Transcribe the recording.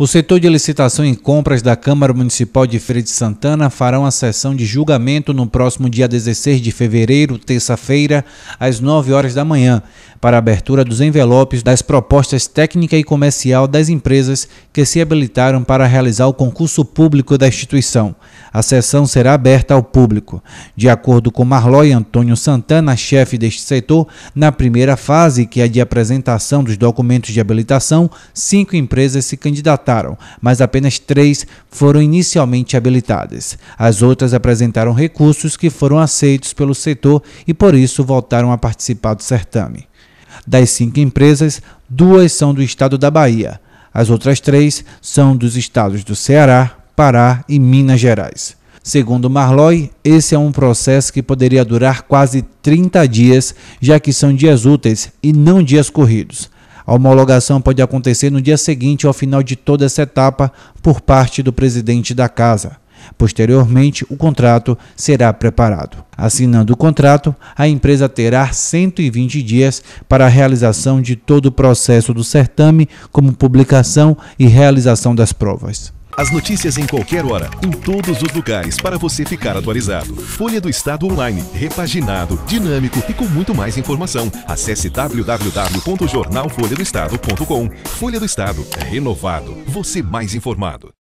O setor de licitação e compras da Câmara Municipal de Feira de Santana fará a sessão de julgamento no próximo dia 16 de fevereiro, terça-feira, às 9 horas da manhã, para a abertura dos envelopes das propostas técnica e comercial das empresas que se habilitaram para realizar o concurso público da instituição. A sessão será aberta ao público. De acordo com Marlói Antônio Santana, chefe deste setor, na primeira fase, que é de apresentação dos documentos de habilitação, cinco empresas se candidataram mas apenas três foram inicialmente habilitadas. As outras apresentaram recursos que foram aceitos pelo setor e por isso voltaram a participar do certame. Das cinco empresas, duas são do estado da Bahia. As outras três são dos estados do Ceará, Pará e Minas Gerais. Segundo Marloy, esse é um processo que poderia durar quase 30 dias, já que são dias úteis e não dias corridos. A homologação pode acontecer no dia seguinte ao final de toda essa etapa por parte do presidente da casa. Posteriormente, o contrato será preparado. Assinando o contrato, a empresa terá 120 dias para a realização de todo o processo do certame, como publicação e realização das provas. As notícias em qualquer hora, em todos os lugares, para você ficar atualizado. Folha do Estado online, repaginado, dinâmico e com muito mais informação. Acesse www.jornalfolhadoestado.com. Folha do Estado, renovado, você mais informado.